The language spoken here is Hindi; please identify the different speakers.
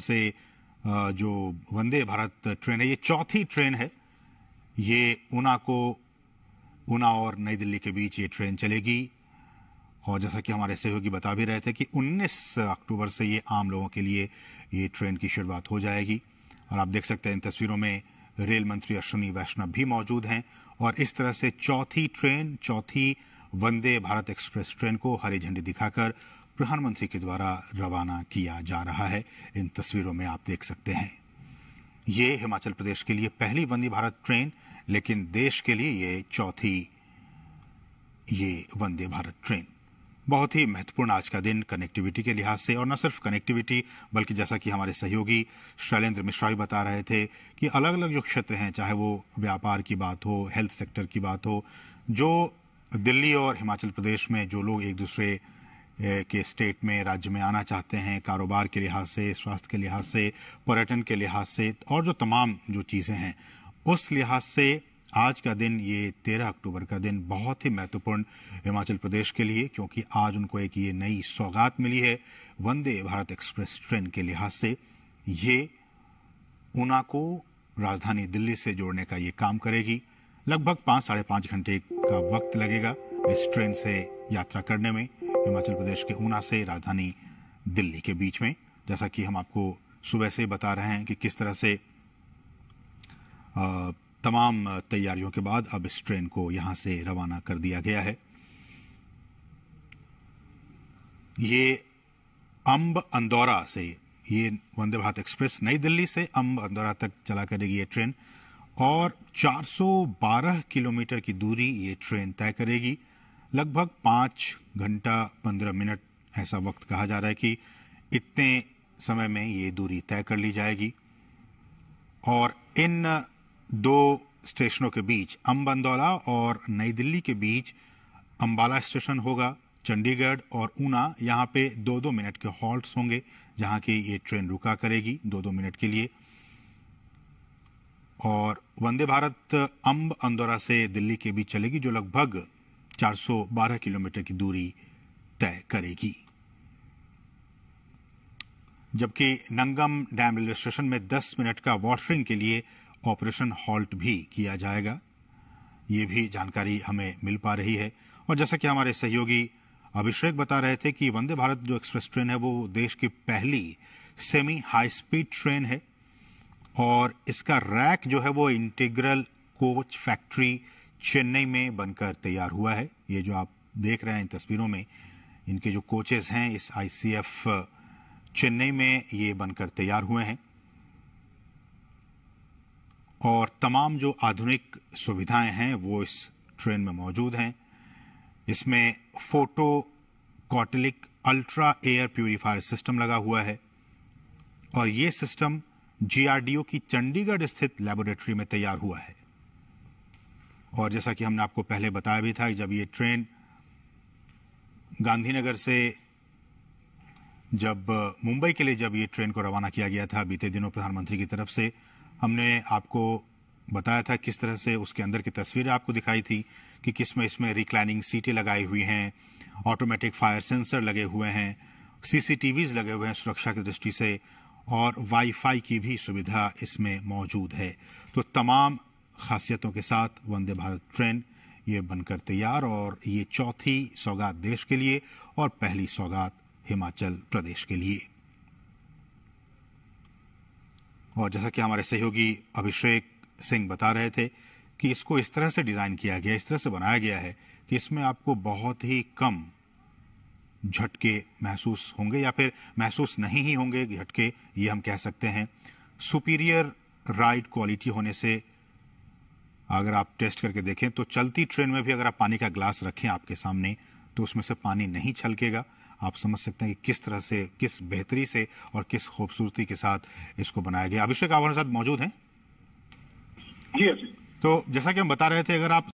Speaker 1: से जो वंदे भारत ट्रेन है ये चौथी ट्रेन है ये ऊना को ऊना और नई दिल्ली के बीच ये ट्रेन चलेगी और जैसा कि हमारे सहयोगी बता भी रहे थे कि 19 अक्टूबर से ये आम लोगों के लिए ये ट्रेन की शुरुआत हो जाएगी और आप देख सकते हैं इन तस्वीरों में रेल मंत्री अश्विनी वैष्णव भी मौजूद हैं और इस तरह से चौथी ट्रेन चौथी वंदे भारत एक्सप्रेस ट्रेन को हरी झंडी दिखाकर प्रधानमंत्री के द्वारा रवाना किया जा रहा है इन तस्वीरों में आप देख सकते हैं ये हिमाचल प्रदेश के लिए पहली वंदे भारत ट्रेन लेकिन देश के लिए ये चौथी ये वंदे भारत ट्रेन बहुत ही महत्वपूर्ण आज का दिन कनेक्टिविटी के लिहाज से और न सिर्फ कनेक्टिविटी बल्कि जैसा कि हमारे सहयोगी शैलेंद्र मिश्रा भी बता रहे थे कि अलग अलग जो क्षेत्र हैं चाहे वो व्यापार की बात हो हेल्थ सेक्टर की बात हो जो दिल्ली और हिमाचल प्रदेश में जो लोग एक दूसरे के स्टेट में राज्य में आना चाहते हैं कारोबार के लिहाज से स्वास्थ्य के लिहाज से पर्यटन के लिहाज से और जो तमाम जो चीज़ें हैं उस लिहाज से आज का दिन ये तेरह अक्टूबर का दिन बहुत ही महत्वपूर्ण हिमाचल प्रदेश के लिए क्योंकि आज उनको एक ये नई सौगात मिली है वंदे भारत एक्सप्रेस ट्रेन के लिहाज से ये ऊना को राजधानी दिल्ली से जोड़ने का ये काम करेगी लगभग पाँच साढ़े पाँच घंटे का वक्त लगेगा इस ट्रेन से यात्रा करने में हिमाचल प्रदेश के ऊना से राजधानी दिल्ली के बीच में जैसा कि हम आपको सुबह से बता रहे हैं कि किस तरह से तमाम तैयारियों के बाद अब इस ट्रेन को यहाँ से रवाना कर दिया गया है ये अम्ब अंदौरा से ये वंदे भारत एक्सप्रेस नई दिल्ली से अम्ब अंदौरा तक चला करेगी ये ट्रेन और 412 किलोमीटर की दूरी ये ट्रेन तय करेगी लगभग पाँच घंटा पंद्रह मिनट ऐसा वक्त कहा जा रहा है कि इतने समय में ये दूरी तय कर ली जाएगी और इन दो स्टेशनों के बीच अम्बंदौला और नई दिल्ली के बीच अम्बाला स्टेशन होगा चंडीगढ़ और ऊना यहाँ पे दो दो मिनट के हॉल्ट्स होंगे जहाँ की ये ट्रेन रुका करेगी दो दो मिनट के लिए और वंदे भारत अम्ब अंदौरा से दिल्ली के बीच चलेगी जो लगभग 412 किलोमीटर की दूरी तय करेगी जबकि नंगम डैम रेलवे स्टेशन में 10 मिनट का वॉटरिंग के लिए ऑपरेशन हॉल्ट भी किया जाएगा ये भी जानकारी हमें मिल पा रही है और जैसा कि हमारे सहयोगी अभिषेक बता रहे थे कि वंदे भारत जो एक्सप्रेस ट्रेन है वो देश की पहली सेमी हाई स्पीड ट्रेन है और इसका रैक जो है वो इंटीग्रल कोच फैक्ट्री चेन्नई में बनकर तैयार हुआ है ये जो आप देख रहे हैं इन तस्वीरों में इनके जो कोचेस हैं इस आईसीएफ चेन्नई में ये बनकर तैयार हुए हैं और तमाम जो आधुनिक सुविधाएं हैं वो इस ट्रेन में मौजूद हैं इसमें photocatalytic ultra air purifier system लगा हुआ है और ये सिस्टम जीआरडीओ की चंडीगढ़ स्थित लेबोरेटरी में तैयार हुआ है और जैसा कि हमने आपको पहले बताया भी था जब ये ट्रेन गांधीनगर से जब मुंबई के लिए जब ये ट्रेन को रवाना किया गया था बीते दिनों प्रधानमंत्री की तरफ से हमने आपको बताया था किस तरह से उसके अंदर की तस्वीरें आपको दिखाई थी कि किस में इसमें रिक्लाइनिंग सीटें लगाई हुई हैं ऑटोमेटिक फायर सेंसर लगे हुए हैं सीसीटीवीज लगे हुए हैं सुरक्षा की दृष्टि से और वाईफाई की भी सुविधा इसमें मौजूद है तो तमाम खासियतों के साथ वंदे भारत ट्रेन ये बनकर तैयार और ये चौथी सौगात देश के लिए और पहली सौगात हिमाचल प्रदेश के लिए और जैसा कि हमारे सहयोगी अभिषेक सिंह बता रहे थे कि इसको इस तरह से डिज़ाइन किया गया इस तरह से बनाया गया है कि इसमें आपको बहुत ही कम झटके महसूस होंगे या फिर महसूस नहीं ही होंगे झटके ये हम कह सकते हैं सुपीरियर राइड क्वालिटी होने से अगर आप टेस्ट करके देखें तो चलती ट्रेन में भी अगर आप पानी का ग्लास रखें आपके सामने तो उसमें से पानी नहीं छलकेगा आप समझ सकते हैं कि किस तरह से किस बेहतरी से और किस खूबसूरती के साथ इसको बनाया गया अभिषेक आप हमारे साथ मौजूद हैं जी तो जैसा कि हम बता रहे थे अगर आप